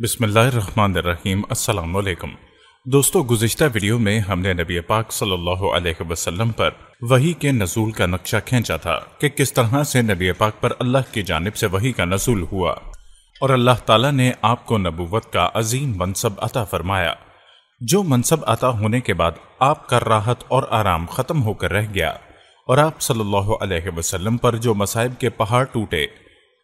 बिसमीम दोस्तों गुज्तर वीडियो में हमने नबी पाक सल्लल्लाहु अलैहि वसल्लम पर वही के नजूल का नक्शा खींचा था कि किस तरह से नबी पाक पर अल्लाह की जानब से वही का नजूल हुआ और अल्लाह ताला ने आपको नबुवत का अजीम मनसब अता फरमाया जो मनसब अता होने के बाद आपका राहत और आराम ख़त्म होकर रह गया और आप सल्लल्लाहु अलैहि वसल्लम पर जो मसाइब के पहाड़ टूटे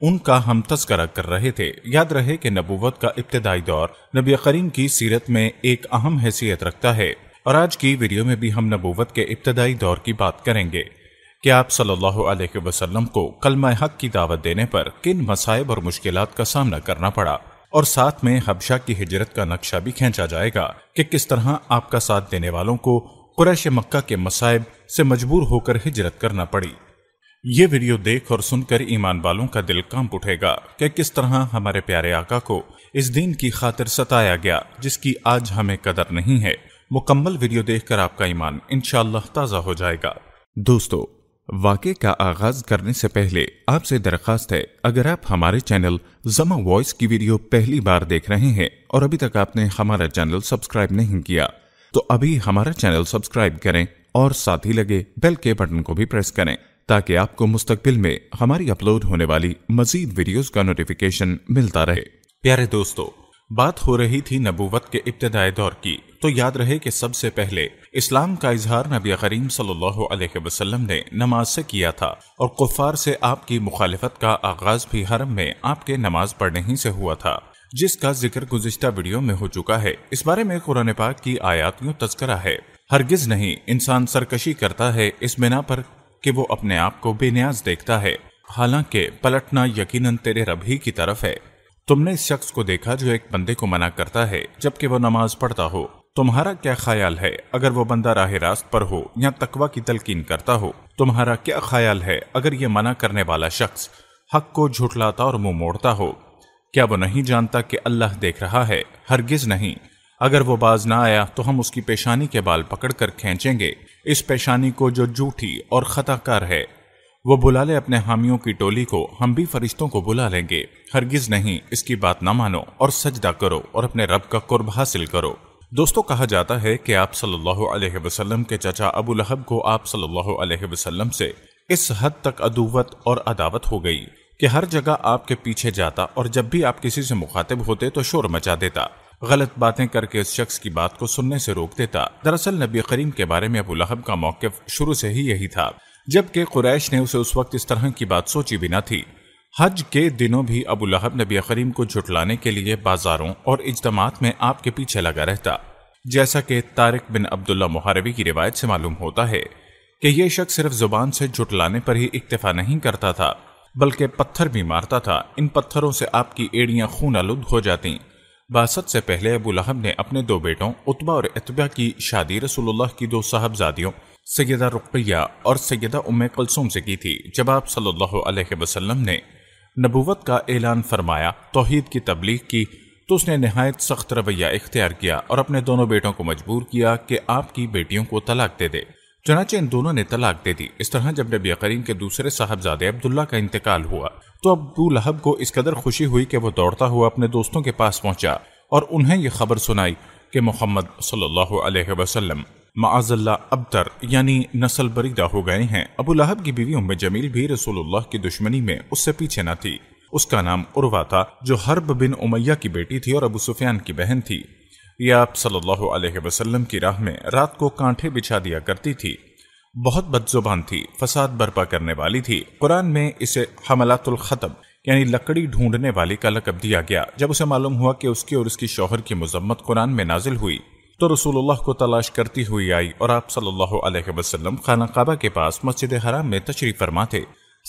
उनका हम तस्करा कर रहे थे याद रहे कि नबूवत का इब्तदाई दौर नबी करीम की सीरत में एक अहम हैसियत रखता है और आज की वीडियो में भी हम नबूवत के इब्तदाई दौर की बात करेंगे कि आप सल्लल्लाहु अलैहि वसल्लम को कलमा हक की दावत देने पर किन मसायब और मुश्किल का सामना करना पड़ा और साथ में हबशा की हिजरत का नक्शा भी खींचा जाएगा कि किस तरह आपका साथ देने वालों को कुरैश मक्का के मसायब से मजबूर होकर हिजरत करना पड़ी ये वीडियो देख और सुनकर ईमान वालों का दिल कांप उठेगा कि किस तरह हमारे प्यारे आका को इस दिन की खातिर सताया गया जिसकी आज हमें कदर नहीं है मुकम्मल वीडियो देखकर आपका ईमान इनशाला ताज़ा हो जाएगा दोस्तों वाक़े का आगाज़ करने से पहले आपसे दरखास्त है अगर आप हमारे चैनल जमा वॉइस की वीडियो पहली बार देख रहे हैं और अभी तक आपने हमारा चैनल सब्सक्राइब नहीं किया तो अभी हमारा चैनल सब्सक्राइब करें और साथ ही लगे बेल के बटन को भी प्रेस करें ताकि आपको मुस्तकबिल में हमारी अपलोड होने वाली मजीद वीडियोस का नोटिफिकेशन मिलता रहे प्यारे दोस्तों बात हो रही थी नबूवत के इब्तदाई दौर की तो याद रहे कि सबसे पहले इस्लाम का इजहार नबी करीम सल्लल्लाहु अलैहि वसल्लम ने नमाज से किया था और कुफार से आपकी मुखालफत का आगाज भी हरम में आपके नमाज पढ़ने ही से हुआ था जिसका जिक्र गुजशत वीडियो में हो चुका है इस बारे में कुरान पाक की आयात यूँ तस्करा है हरगिज नहीं इंसान सरकशी करता है इस बिना पर कि वो अपने आप को बेनियाज देखता है हालांकि पलटना यकीनन तेरे रब ही की तरफ है तुमने इस शख्स को देखा जो एक बंदे को मना करता है जबकि वो नमाज पढ़ता हो तुम्हारा क्या ख्याल है अगर वो बंदा राह रास्त पर हो या तकवा की तलकीन करता हो तुम्हारा क्या ख्याल है अगर ये मना करने वाला शख्स हक को झुटलाता और मुंह मोड़ता हो क्या वो नहीं जानता कि अल्लाह देख रहा है हरगिज नहीं अगर वो बाज ना आया तो हम उसकी पेशानी के बाल पकड़कर खींचेंगे इस पेशानी को जो झूठी और खताकार है वो बुला ले अपने हामियों की टोली को हम भी फरिश्तों को बुला लेंगे हरगिज नहीं इसकी बात ना मानो और सजदा करो और अपने रब का कुर्ब हासिल करो दोस्तों कहा जाता है कि आप सल्लल्लाहु अलैहि वसल्लम के चचा अबू लहब को आप सल्लल्लाहु अलैहि वसल्लम से इस हद तक अदुवत और अदावत हो गई कि हर जगह आपके पीछे जाता और जब भी आप किसी से मुखातिब होते तो शोर मचा देता गलत बातें करके उस शख्स की बात को सुनने से रोक देता दरअसल नबी करीम के बारे में अबू लहब का मौकफ शुरू से ही यही था जबकि कुरैश ने उसे उस वक्त इस तरह की बात सोची भी ना थी हज के दिनों भी अबू लहब नबी करीम को झुटलाने के लिए बाजारों और इजतमात में आपके पीछे लगा रहता जैसा कि तारिक बिन अब्दुल्ला मुहारवी की रिवायत से मालूम होता है कि यह शख्स सिर्फ जुबान से जुटलाने पर ही इक्तफा नहीं करता था बल्कि पत्थर भी मारता था इन पत्थरों से आपकी एड़ियां खून आलुद हो जाती बासत से पहले अबू लहब ने अपने दो बेटों उतबा और इतबा की शादी रसूलुल्लाह की दो साहबजादियों सैदा रुकिया और सैदा उम कलसूम से की थी जब आप सल्लल्लाहु अलैहि वसल्लम ने नबूवत का ऐलान फरमाया तोहद की तबलीग की तो उसने नहायत सख्त रवैया इख्तियार किया और अपने दोनों बेटों को मजबूर किया कि आपकी बेटियों को तलाक दे दे चनाचे इन दोनों ने तलाक दे दी इस तरह जब नबी करीम के दूसरे साहबजादे अब्दुल्ला का इंतकाल हुआ तो अबू लहब को इस कदर खुशी हुई कि वह दौड़ता हुआ अपने दोस्तों के पास पहुंचा और उन्हें यह खबर सुनाई कि मोहम्मद सल्लल्लाहु अलैहि वसल्लम माजल्ला अब्तर यानी नस्ल बरीदा हो गए हैं अबू लहब की बीवी उम्म जमील भी रसूलुल्लाह की दुश्मनी में उससे पीछे न थी उसका नाम उर्वा था जो हर्ब बिन उमैया की बेटी थी और अबू सुफियान की बहन थी या आप सल्लल्लाहु अलैहि वसल्लम की राह में रात को कांठे बिछा दिया करती थी बहुत बदजुबान थी फसाद बर्पा करने वाली थी कुरान में इसे हमलातुल खतम यानी लकड़ी ढूंढने वाली का लकब दिया गया जब उसे मालूम हुआ कि उसके और उसकी शोहर की मजम्मत कुरान में नाजिल हुई तो रसूलुल्लाह को तलाश करती हुई आई और आप सल्लल्लाहु अलैहि वसल्लम खाना काबा के पास मस्जिद हराम में तशरीफ फरमा थे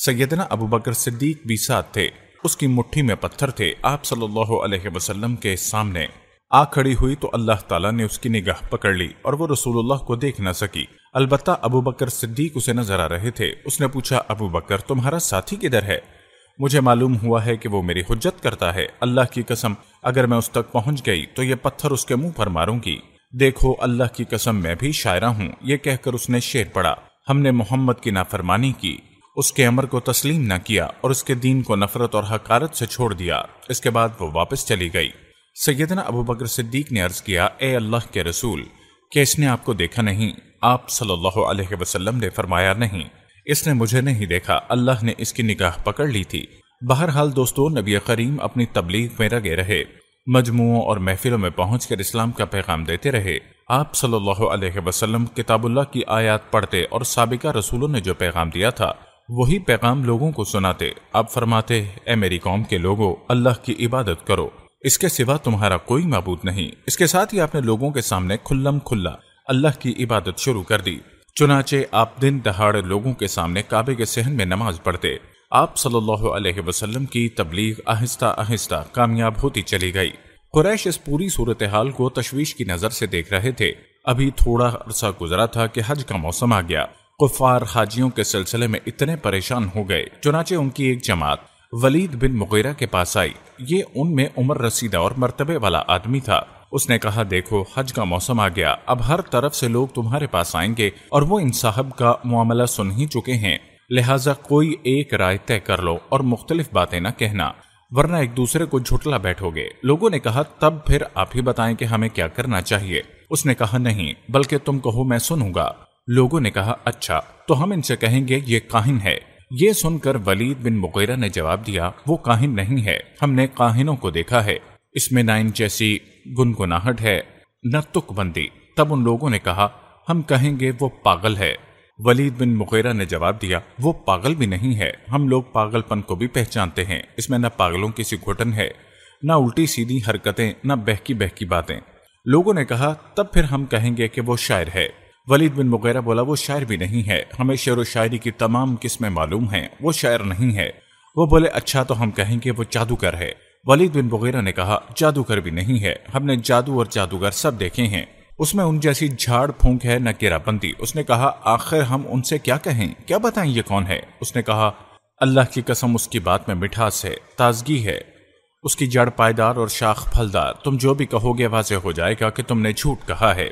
सैदना अबू बकर सिद्दीक भी साथ थे उसकी मुट्ठी में पत्थर थे आप सल्लल्लाहु अलैहि वसल्लम के सामने आ खड़ी हुई तो अल्लाह ताला ने उसकी निगाह पकड़ ली और वो रसूलुल्लाह को देख न सकी अलबत् अबू बकर सिद्दीक उसे नजर आ रहे थे उसने पूछा अबू बकर तुम्हारा साथी किधर है मुझे मालूम हुआ है कि वो मेरी हुज्जत करता है अल्लाह की कसम अगर मैं उस तक पहुंच गई तो ये पत्थर उसके मुंह पर मारूंगी देखो अल्लाह की कसम मैं भी शायरा हूँ ये कहकर उसने शेर पड़ा हमने मोहम्मद की नाफरमानी की उसके अमर को तस्लीम न किया और उसके दीन को नफरत और हकारत से छोड़ दिया इसके बाद वो वापस चली गई सैदना अबू बकर सिद्दीक ने अर्ज किया ए अल्लाह के रसूल क्या इसने आपको देखा नहीं आप सल्लल्लाहु अलैहि वसल्लम ने फरमाया नहीं इसने मुझे नहीं देखा अल्लाह ने इसकी निगाह पकड़ ली थी बहरहाल दोस्तों नबी करीम अपनी तबलीग में लगे रहे मजमुओं और महफिलों में पहुंचकर इस्लाम का पैगाम देते रहे आप सल्लल्लाहु अलैहि वसल्लम किताबुल्लाह की आयत पढ़ते और सबका रसूलों ने जो पैगाम दिया था वही पैगाम लोगों को सुनाते आप फरमाते ए मेरी कौम के लोगों अल्लाह की इबादत करो इसके सिवा तुम्हारा कोई मबूद नहीं इसके साथ ही आपने लोगों के सामने खुल्लम खुल्ला अल्लाह की इबादत शुरू कर दी चुनाचे आप दिन दहाड़ लोगों के सामने काबे के सहन में नमाज पढ़ते आप सल्लल्लाहु अलैहि वसल्लम की तबलीग आहिस्ता आहिस्ता कामयाब होती चली गई कुरैश इस पूरी सूरत हाल को तशवीश की नज़र से देख रहे थे अभी थोड़ा अरसा गुजरा था कि हज का मौसम आ गया कुफार हाजियों के सिलसिले में इतने परेशान हो गए चुनाचे उनकी एक जमात वलीद बिन मुगैरा के पास आई ये उनमें उम्र रसीदा और मरतबे वाला आदमी था उसने कहा देखो हज का मौसम आ गया अब हर तरफ से लोग तुम्हारे पास आएंगे और वो इन साहब का मामला सुन ही चुके हैं लिहाजा कोई एक राय तय कर लो और मुख्तलिफ बातें न कहना वरना एक दूसरे को झुटला बैठोगे लोगों ने कहा तब फिर आप ही बताएं कि हमें क्या करना चाहिए उसने कहा नहीं बल्कि तुम कहो मैं सुनूंगा लोगों ने कहा अच्छा तो हम इनसे कहेंगे ये काहिन है ये सुनकर वलीद बिन मुगैरा ने जवाब दिया वो काहिन नहीं है हमने काहिनों को देखा है इसमें ना इन जैसी गुनगुनाहट है न तुकबंदी तब उन लोगों ने कहा हम कहेंगे वो पागल है वलीद बिन मुगैरा ने जवाब दिया वो पागल भी नहीं है हम लोग पागलपन को भी पहचानते हैं इसमें न पागलों की सी घुटन है न उल्टी सीधी हरकतें न बहकी बहकी बातें लोगों ने कहा तब फिर हम कहेंगे कि वो शायर है वलीद बिन मुगैरा बोला वो शायर भी नहीं है हमें शेर व शायरी की तमाम किस्में मालूम हैं वो शायर नहीं है वो बोले अच्छा तो हम कहेंगे वो जादूगर है वलीद बिन मुगैरा ने कहा जादूगर भी नहीं है हमने जादू और जादूगर सब देखे हैं उसमें उन जैसी झाड़ फूंक है न केराबंदी उसने कहा आखिर हम उनसे क्या कहें क्या बताएं ये कौन है उसने कहा अल्लाह की कसम उसकी बात में मिठास है ताजगी है उसकी जड़ पायदार और शाख फलदार तुम जो भी कहोगे वाजे हो जाएगा कि तुमने झूठ कहा है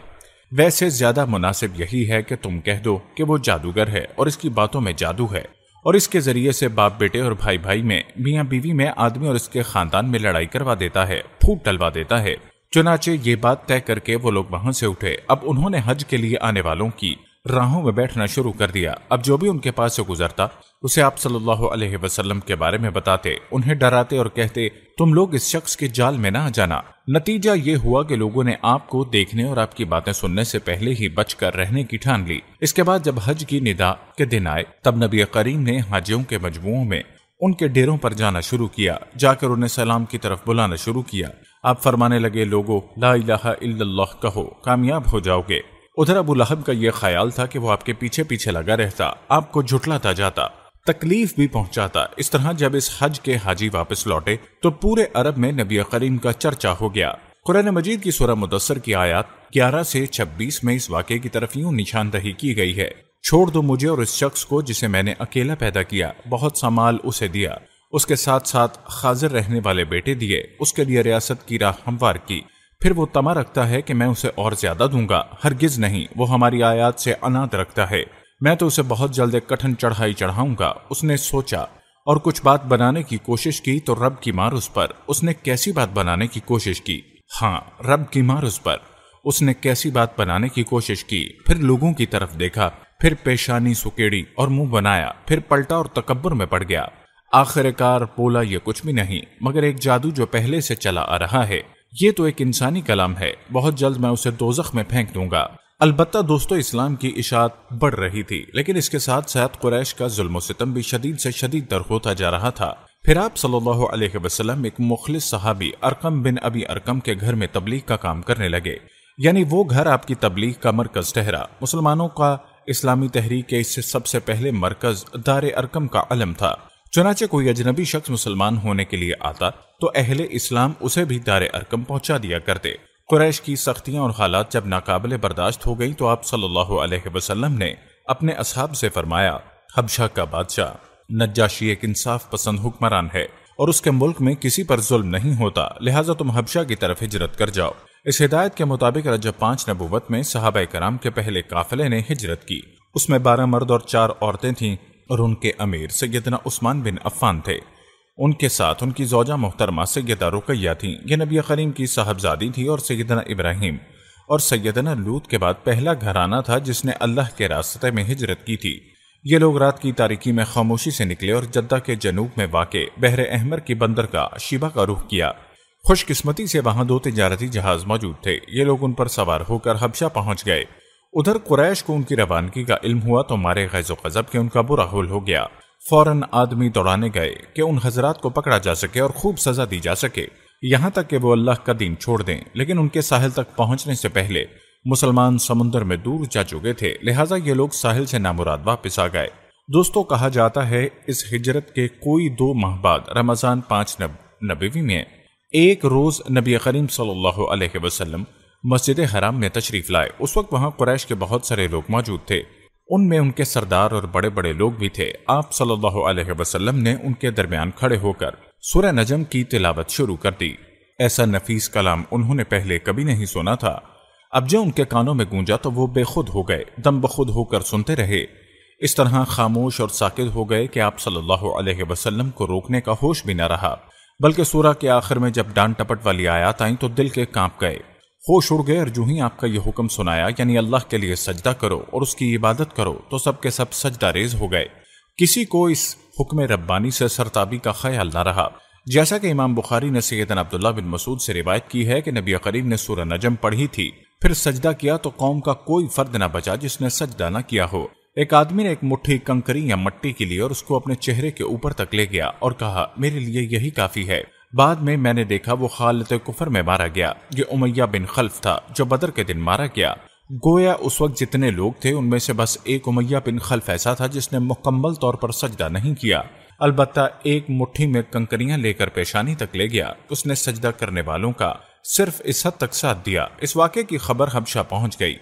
वैसे ज्यादा मुनासिब यही है कि तुम कह दो कि वो जादूगर है और इसकी बातों में जादू है और इसके जरिए से बाप बेटे और भाई भाई में मियाँ बीवी में आदमी और इसके खानदान में लड़ाई करवा देता है फूट डलवा देता है चुनाचे ये बात तय करके वो लोग वहां से उठे अब उन्होंने हज के लिए आने वालों की राहों में बैठना शुरू कर दिया अब जो भी उनके पास से गुजरता उसे आप सल्लल्लाहु अलैहि वसल्लम के बारे में बताते उन्हें डराते और कहते तुम लोग इस शख्स के जाल में ना आ जाना नतीजा ये हुआ कि लोगों ने आपको देखने और आपकी बातें सुनने से पहले ही बचकर रहने की ठान ली इसके बाद जब हज की निदा के दिन आए तब नबी करीम ने हाजियों के मजमुओं में उनके डेरों पर जाना शुरू किया जाकर उन्हें सलाम की तरफ बुलाना शुरू किया आप फरमाने लगे लोगो ला कहो कामयाब हो जाओगे उधर अबू लहब का यह ख्याल था कि वो आपके पीछे पीछे लगा रहता आपको झुटलाता जाता तकलीफ भी पहुंचाता इस तरह जब इस हज के हाजी वापस लौटे तो पूरे अरब में नबी करीम का चर्चा हो गया कुरान मजीद की सूरह मुदसर की आयात 11 से 26 में इस वाक्य की तरफ यूं निशानदही की गई है छोड़ दो मुझे और इस शख्स को जिसे मैंने अकेला पैदा किया बहुत सा माल उसे दिया उसके साथ साथ हाजिर रहने वाले बेटे दिए उसके लिए रियासत की राह हमवार की फिर वो तमा रखता है कि मैं उसे और ज्यादा दूंगा हरगिज नहीं वो हमारी आयात से अनाथ रखता है मैं तो उसे बहुत जल्द एक कठिन चढ़ाई चढ़ाऊंगा उसने सोचा और कुछ बात बनाने की कोशिश की तो रब की मार उस पर उसने कैसी बात बनाने की कोशिश की हाँ रब की मार उस पर उसने कैसी बात बनाने की कोशिश की फिर लोगों की तरफ देखा फिर पेशानी सुकेड़ी और मुंह बनाया फिर पलटा और तकबर में पड़ गया आखिरकार बोला ये कुछ भी नहीं मगर एक जादू जो पहले से चला आ रहा है ये तो एक इंसानी कलाम है बहुत जल्द मैं उसे दोजख में फेंक दूंगा अलबत् दोस्तों इस्लाम की इशात बढ़ रही थी लेकिन इसके साथ साथ कुरैश का जुल्म सितम भी शदीद से शदीद दर होता जा रहा था फिर आप सल्लल्लाहु अलैहि वसल्लम एक मुखलिस सहाबी अरकम बिन अबी अरकम के घर में तबलीग का काम करने लगे यानी वो घर आपकी तबलीग का मरकज ठहरा मुसलमानों का इस्लामी तहरीक के इससे सबसे पहले मरकज दार अरकम का अलम था चुनाचे कोई अजनबी शख्स मुसलमान होने के लिए आता तो अहले इस्लाम उसे भी दार अरकम पहुंचा दिया करते कुरैश की सख्तियाँ और हालात जब नाकबिल बर्दाश्त हो गई तो आप सल्लल्लाहु वसलम ने अपने असहाब से फरमाया हबशा का बादशाह नज्जाशी एक इंसाफ पसंद हुक्मरान है और उसके मुल्क में किसी पर जुल्म नहीं होता लिहाजा तुम हबशा की तरफ हिजरत कर जाओ इस हिदायत के मुताबिक रजब पांच नबूवत में साहब कराम के पहले काफिले ने हिजरत की उसमें बारह मर्द और चार औरतें थीं और उनके अमीर सैदना उस्मान बिन अफान थे उनके साथ उनकी जोजा मोहतरमा सैदा रुकैया थी ये नबी करीम की साहबजादी थी और सैदना इब्राहिम और सैदना लूत के बाद पहला घराना था जिसने अल्लाह के रास्ते में हिजरत की थी ये लोग रात की तारीखी में खामोशी से निकले और जद्दा के जनूब में वाक़ बहर अहमर की बंदर का शिबा का रुख किया खुशकस्मती से वहां दो तजारती जहाज मौजूद थे ये लोग उन पर सवार होकर हबशा पहुंच गए उधर कुरैश को उनकी रवानगी का इल्म हुआ तो मारे गैज़ो गजब के उनका बुरा हाल हो गया फौरन आदमी दौड़ाने गए कि उन हजरात को पकड़ा जा सके और खूब सजा दी जा सके यहाँ तक कि वो अल्लाह का दिन छोड़ दें लेकिन उनके साहिल तक पहुंचने से पहले मुसलमान समुन्दर में दूर जा चुके थे लिहाजा ये लोग साहिल से नामुराद वापिस आ गए दोस्तों कहा जाता है इस हिजरत के कोई दो माह बाद रमजान पांच नब, नबीवी में एक रोज नबी करीम सल्लाम मस्जिद हराम में तशरीफ लाए उस वक्त वहां कुरैश के बहुत सारे लोग मौजूद थे उनमें उनके सरदार और बड़े बड़े लोग भी थे आप सल्लल्लाहु अलैहि वसल्लम ने उनके दरमियान खड़े होकर सुरह नजम की तिलावत शुरू कर दी ऐसा नफीस कलाम उन्होंने पहले कभी नहीं सुना था अब जो उनके कानों में गूंजा तो वो बेखुद हो गए दम बखुद होकर सुनते रहे इस तरह खामोश और साकिद हो गए कि आप सल्लल्लाहु अलैहि वसल्लम को रोकने का होश भी न रहा बल्कि सूरह के आखिर में जब डांट टपट वाली आयात आई तो दिल के कांप गए होश उड़ गए और जो ही आपका यह हुक्म सुनाया यानी अल्लाह के लिए सजदा करो और उसकी इबादत करो तो सब के सब सजदा रेज हो गए किसी को इस हुक्म रब्बानी से सरताबी का ख्याल ना रहा जैसा कि इमाम बुखारी ने सैदन अब्दुल्ला बिन मसूद से रिवायत की है कि नबी करीम ने सूरह नजम पढ़ी थी फिर सजदा किया तो कौम का कोई फर्द ना बचा जिसने सजदा ना किया हो एक आदमी ने एक मुट्ठी कंकरी या मट्टी की लिए और उसको अपने चेहरे के ऊपर तक ले गया और कहा मेरे लिए यही काफी है बाद में मैंने देखा वो खालत कुफर में मारा गया ये उमैया बिन खल्फ था जो बदर के दिन मारा गया गोया उस वक्त जितने लोग थे उनमें से बस एक उमैया बिन खल्फ ऐसा था जिसने मुकम्मल तौर पर सजदा नहीं किया अलबत् एक मुट्ठी में कंकरियां लेकर पेशानी तक ले गया उसने सजदा करने वालों का सिर्फ इस हद तक साथ दिया इस वाक्य की खबर हबशा पहुंच गई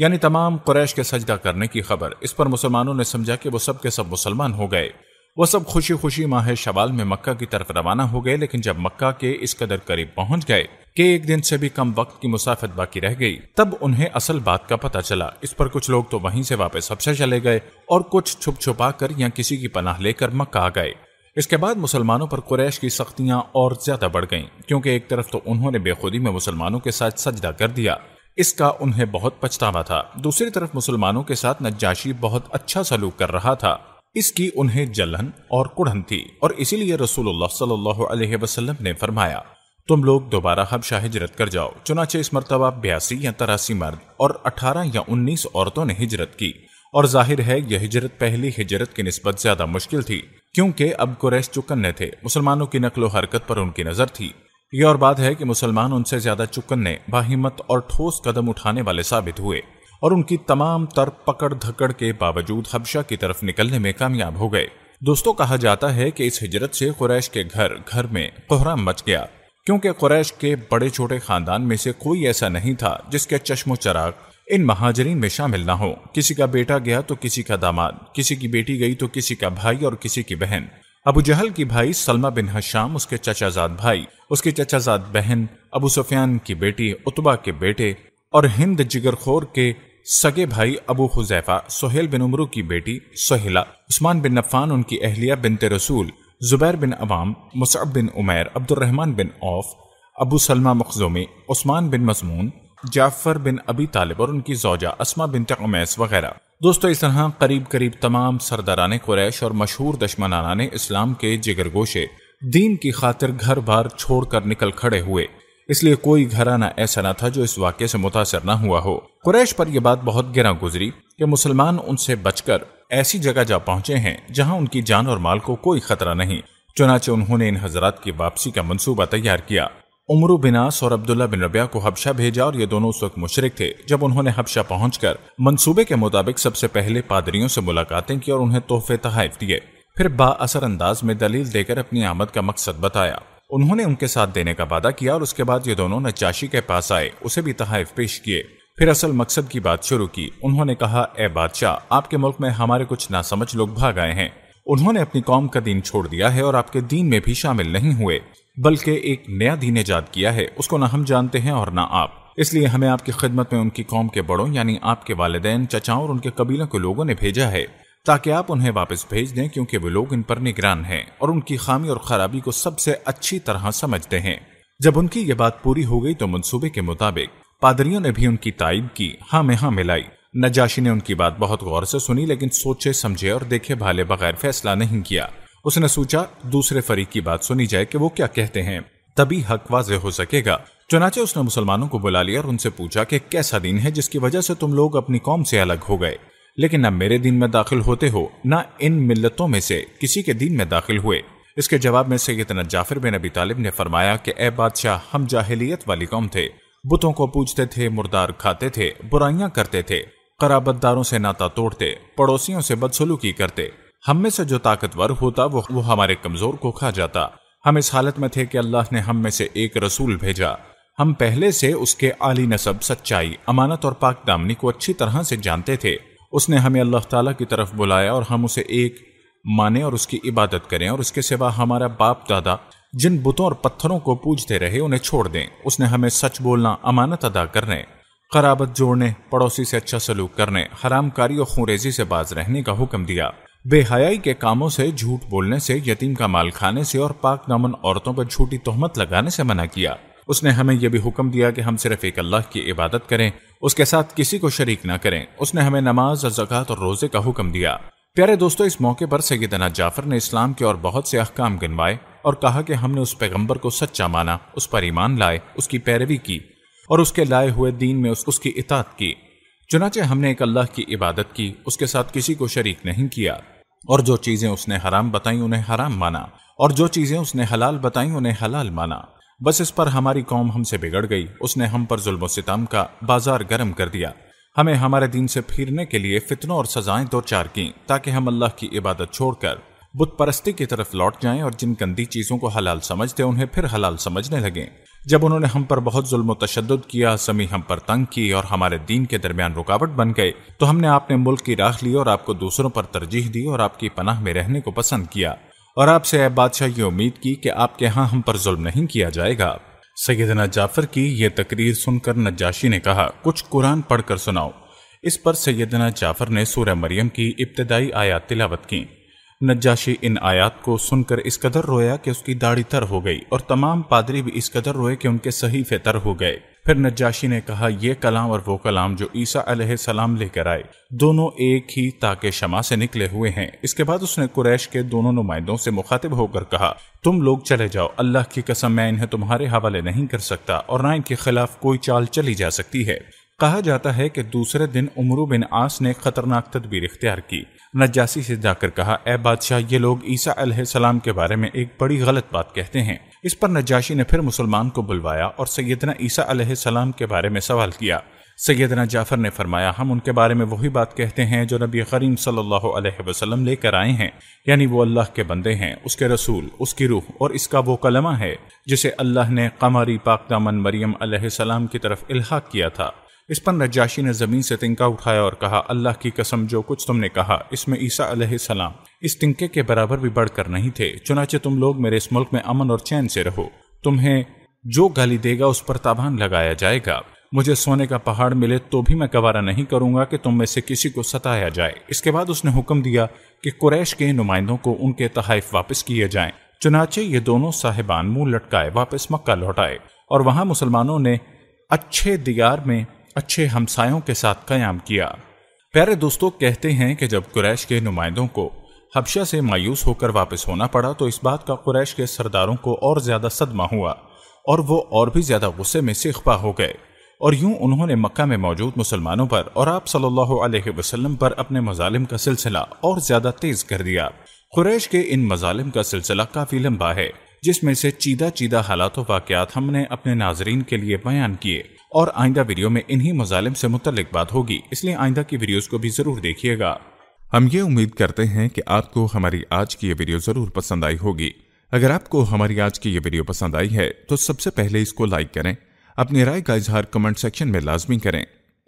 यानी तमाम कुरैश के सजदा करने की खबर इस पर मुसलमानों ने समझा कि वो सब के सब मुसलमान हो गए वो सब खुशी खुशी माह शवाल में मक्का की तरफ रवाना हो गए लेकिन जब मक्का के इस कदर करीब पहुंच गए कि एक दिन से भी कम वक्त की मुसाफत बाकी रह गई तब उन्हें असल बात का पता चला इस पर कुछ लोग तो वहीं से वापस अफसर चले गए और कुछ छुप छुपा कर या किसी की पनाह लेकर मक्का आ गए इसके बाद मुसलमानों पर कुरैश की सख्तियां और ज्यादा बढ़ गईं क्योंकि एक तरफ तो उन्होंने बेखुदी में मुसलमानों के साथ सजदा कर दिया इसका उन्हें बहुत पछतावा था दूसरी तरफ मुसलमानों के साथ नज्जाशी बहुत अच्छा सलूक कर रहा था इसकी उन्हें जलन और कुढ़न थी और इसीलिए रसूलुल्लाह वसल्लम ने फरमाया तुम लोग दोबारा हबशा हिजरत कर जाओ चुनाचे इस मरतबा बयासी या तरासी मर्द और अठारह या उन्नीस औरतों ने हिजरत की और जाहिर है यह हिजरत पहली हिजरत की नस्बत ज्यादा मुश्किल थी क्योंकि अब कुरैश चुकन्ने थे मुसलमानों की नकलो हरकत पर उनकी नजर थी यह और बात है कि मुसलमान उनसे ज्यादा चुकन्ने बाहिमत और ठोस कदम उठाने वाले साबित हुए और उनकी तमाम तर पकड़ धकड़ के बावजूद हबशा की तरफ निकलने में कामयाब हो गए दोस्तों कहा जाता है कि इस हिजरत से कुरैश के घर घर में कोहराम मच गया क्योंकि कुरैश के बड़े छोटे खानदान में से कोई ऐसा नहीं था जिसके चश्मो चराग इन महाजरीन में शामिल ना हो किसी का बेटा गया तो किसी का दामाद किसी की बेटी गई तो किसी का भाई और किसी की बहन अबू जहल की भाई सलमा बिन हशाम उसके चचाजाद भाई उसके चचाजाद बहन अबू सुफियान की बेटी उतबा के बेटे और हिंद जिगरखोर के सगे भाई अबू हुजैफा सोहेल बिन उमरू की बेटी सोहेला उस्मान बिन नफान उनकी अहलिया बिनते रसूल Zubair bin Awwam Musab bin Umair Abdul Rahman bin Auf Abu Salama Makhzumi Usman bin Mazun Jafar बिन अबी तालिब और उनकी जौजा असमा बिन तमैस वगैरह दोस्तों इस तरह करीब करीब तमाम सरदारान कुरैश और मशहूर दशमनाना ने इस्लाम के जिगर गोशे दीन की खातिर घर बार छोड़कर निकल खड़े हुए इसलिए कोई घराना ऐसा ना था जो इस वाक्य से मुतासर न हुआ हो कुरैश पर यह बात बहुत गिरा गुजरी कि मुसलमान उनसे बचकर ऐसी जगह जा पहुंचे हैं जहां उनकी जान और माल को कोई खतरा नहीं चुनाचे उन्होंने इन हजरात की वापसी का मंसूबा तैयार किया उमरू बिनास और अब्दुल्ला बिन रबिया को हबशा भेजा और ये दोनों उस वक्त मुशरक थे जब उन्होंने हबशा पहुंचकर मंसूबे के मुताबिक सबसे पहले पादरियों से मुलाकातें की और उन्हें तोहफे तहफ दिए फिर असर अंदाज में दलील देकर अपनी आमद का मकसद बताया उन्होंने उनके साथ देने का वादा किया और उसके बाद ये दोनों नचाशी के पास आए उसे भी तहफ पेश किए फिर असल मकसद की बात शुरू की उन्होंने कहा ए बादशाह आपके मुल्क में हमारे कुछ नासमझ लोग भाग आए हैं उन्होंने अपनी कौम का दीन छोड़ दिया है और आपके दीन में भी शामिल नहीं हुए बल्कि एक नया दीन ईजाद किया है उसको ना हम जानते हैं और ना आप इसलिए हमें आपकी खिदमत में उनकी कौम के बड़ों यानी आपके वालदेन चचाओं और उनके कबीलों के लोगों ने भेजा है ताकि आप उन्हें वापस भेज दें क्योंकि वे लोग इन पर निगरान हैं और उनकी खामी और खराबी को सबसे अच्छी तरह समझते हैं जब उनकी ये बात पूरी हो गई तो मनसूबे के मुताबिक पादरियों ने भी उनकी तायद की हाँ में हाँ मिलाई नजाशी ने उनकी बात बहुत गौर से सुनी लेकिन सोचे समझे और देखे भाले बगैर फैसला नहीं किया उसने सोचा दूसरे फरीक की बात सुनी जाए कि वो क्या कहते हैं तभी हक वाज हो सकेगा चुनाचे उसने मुसलमानों को बुला लिया और उनसे पूछा कि कैसा दिन है जिसकी वजह से तुम लोग अपनी कौम से अलग हो गए लेकिन न मेरे दिन में दाखिल होते हो न इन मिल्लतों में से किसी के दिन में दाखिल हुए इसके जवाब में सैदना जाफिर बिन अबी तालिब ने फरमाया कि ए बादशाह हम जाहिलियत वाली कौम थे बुतों को पूजते थे मुर्दार खाते थे बुराइयां करते थे कराबतदारों से नाता तोड़ते पड़ोसियों से बदसलूकी करते हम में से जो ताकतवर होता वो, वो हमारे कमजोर को खा जाता हम इस हालत में थे कि अल्लाह ने हम में से एक रसूल भेजा हम पहले से उसके आली नसब सच्चाई अमानत और पाक दामनी को अच्छी तरह से जानते थे उसने हमें अल्लाह ताला की तरफ बुलाया और हम उसे एक माने और उसकी इबादत करें और उसके सिवा हमारा बाप दादा जिन बुतों और पत्थरों को पूजते रहे उन्हें छोड़ दें उसने हमें सच बोलना अमानत अदा करने कराबत जोड़ने पड़ोसी से अच्छा सलूक करने हरामकारी और खुरेजी से बाज रहने का हुक्म दिया बेहयाई के कामों से झूठ बोलने से यतीम का माल खाने से और पाक दामन औरतों पर झूठी तोहमत लगाने से मना किया उसने हमें यह भी हुक्म दिया कि हम सिर्फ एक अल्लाह की इबादत करें उसके साथ किसी को शरीक ना करें उसने हमें नमाज और जक़ात और रोज़े का हुक्म दिया प्यारे दोस्तों इस मौके पर सैदना जाफर ने इस्लाम के और बहुत से अहकाम गिनवाए और कहा कि हमने उस पैगम्बर को सच्चा माना उस पर ईमान लाए उसकी पैरवी की और उसके लाए हुए दीन में उस, उसकी इतात की चुनाचे हमने एक अल्लाह की इबादत की उसके साथ किसी को शरीक नहीं किया और जो चीज़ें उसने हराम बताई उन्हें हराम माना और जो चीज़ें उसने हलाल बताई उन्हें हलाल माना बस इस पर हमारी कौम हमसे बिगड़ गई उसने हम पर जुल्म सितम का बाजार गर्म कर दिया हमें हमारे दिन से फिरने के लिए फितनों और सजाएं दो चार की ताकि हम अल्लाह की इबादत छोड़कर बुत परस्ती की तरफ लौट जाएं और जिन गंदी चीज़ों को हलाल समझते उन्हें फिर हलाल समझने लगे जब उन्होंने हम पर बहुत जुल्म तशद किया समी हम पर तंग की और हमारे दीन के दरमियान रुकावट बन गए तो हमने आपने मुल्क की राह ली और आपको दूसरों पर तरजीह दी और आपकी पनाह में रहने को पसंद किया और आपसे बादशाह ये उम्मीद की कि आपके यहाँ हम पर जुल्म नहीं किया जाएगा सैदना जाफर की ये तकरीर सुनकर नजाशी ने कहा कुछ कुरान पढ़कर सुनाओ इस पर सैदना जाफर ने सूर्य मरियम की इब्तदाई आयात तिलावत की नज्जाशी इन आयात को सुनकर इस कदर रोया कि उसकी दाढ़ी तर हो गई और तमाम पादरी भी इस कदर रोए कि उनके फे तर हो गए फिर नज्जाशी ने कहा यह कलाम और वो कलाम जो ईसा सलाम लेकर आए दोनों एक ही ताके शमा से निकले हुए हैं इसके बाद उसने कुरैश के दोनों नुमाइंदों से मुखातिब होकर कहा तुम लोग चले जाओ अल्लाह की कसम मैं इन्हें तुम्हारे हवाले नहीं कर सकता और ना इनके खिलाफ कोई चाल चली जा सकती है कहा जाता है कि दूसरे दिन उमरू बिन आस ने खतरनाक तदबीर इख्तियार की नजासी से जाकर कहा ए बादशाह ये लोग ईसा सलाम के बारे में एक बड़ी गलत बात कहते हैं इस पर नजाशी ने फिर मुसलमान को बुलवाया और सैदना ईसा सलाम के बारे में सवाल किया सैदना जाफर ने फरमाया हम उनके बारे में वही बात कहते हैं जो नबी करीम सल्लल्लाहु अलैहि वसल्लम लेकर आए हैं यानी वो अल्लाह के बंदे हैं उसके रसूल उसकी रूह और इसका वो कलमा है जिसे अल्लाह ने कमारी पाक दामन मरियम सलाम की तरफ इल्हाक किया था इस पर नजाशी ने ज़मीन से तिनका उठाया और कहा अल्लाह की कसम जो कुछ तुमने कहा इसमें ईसा सलाम इस तिनके के बराबर भी बढ़कर नहीं थे चुनाचे तुम लोग मेरे इस मुल्क में अमन और चैन से रहो तुम्हें जो गाली देगा उस पर ताबान लगाया जाएगा मुझे सोने का पहाड़ मिले तो भी मैं गवारा नहीं करूंगा कि तुम में से किसी को सताया जाए इसके बाद उसने हुक्म दिया कि कुरैश के नुमाइंदों को उनके तहफ वापस किए जाएं चुनाचे ये दोनों साहिबान मुंह लटकाए वापस मक्का लौट आए और वहां मुसलमानों ने अच्छे दिगार में अच्छे हमसायों के साथ क्याम किया प्यारे दोस्तों कहते हैं कि जब कुरैश के नुमाइंदों को हबशा से मायूस होकर वापस होना पड़ा तो इस बात का कुरैश के सरदारों को और ज़्यादा सदमा हुआ और वो और भी ज़्यादा गुस्से में सिखपा हो गए और यूं उन्होंने मक्का में मौजूद मुसलमानों पर और आप सल्लल्लाहु अलैहि वसल्लम पर अपने मजालिम का सिलसिला और ज़्यादा तेज़ कर दिया कुरैश के इन मजालिम का सिलसिला काफ़ी लंबा है जिसमें से चीदा चीदा हालात वाकत हमने अपने नाजरीन के लिए बयान किए और आइंदा वीडियो में इन्हीं मजालिम से मुतलक बात होगी इसलिए आइंदा की वीडियोस को भी ज़रूर देखिएगा हम ये उम्मीद करते हैं कि आपको हमारी आज की ये वीडियो ज़रूर पसंद आई होगी अगर आपको हमारी आज की ये वीडियो पसंद आई है तो सबसे पहले इसको लाइक करें अपनी राय का इजहार कमेंट सेक्शन में लाजमी करें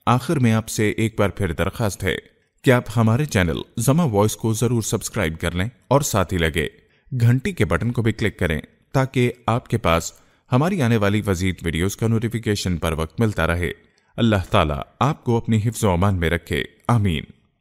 आखिर में आपसे एक बार फिर दरखास्त है कि आप हमारे चैनल जमा वॉइस को ज़रूर सब्सक्राइब कर लें और साथ ही लगे घंटी के बटन को भी क्लिक करें ताकि आपके पास हमारी आने वाली वजीद वीडियोस का नोटिफिकेशन पर वक्त मिलता रहे अल्लाह ताला आपको अपनी हिफ्ज अमान में रखे आमीन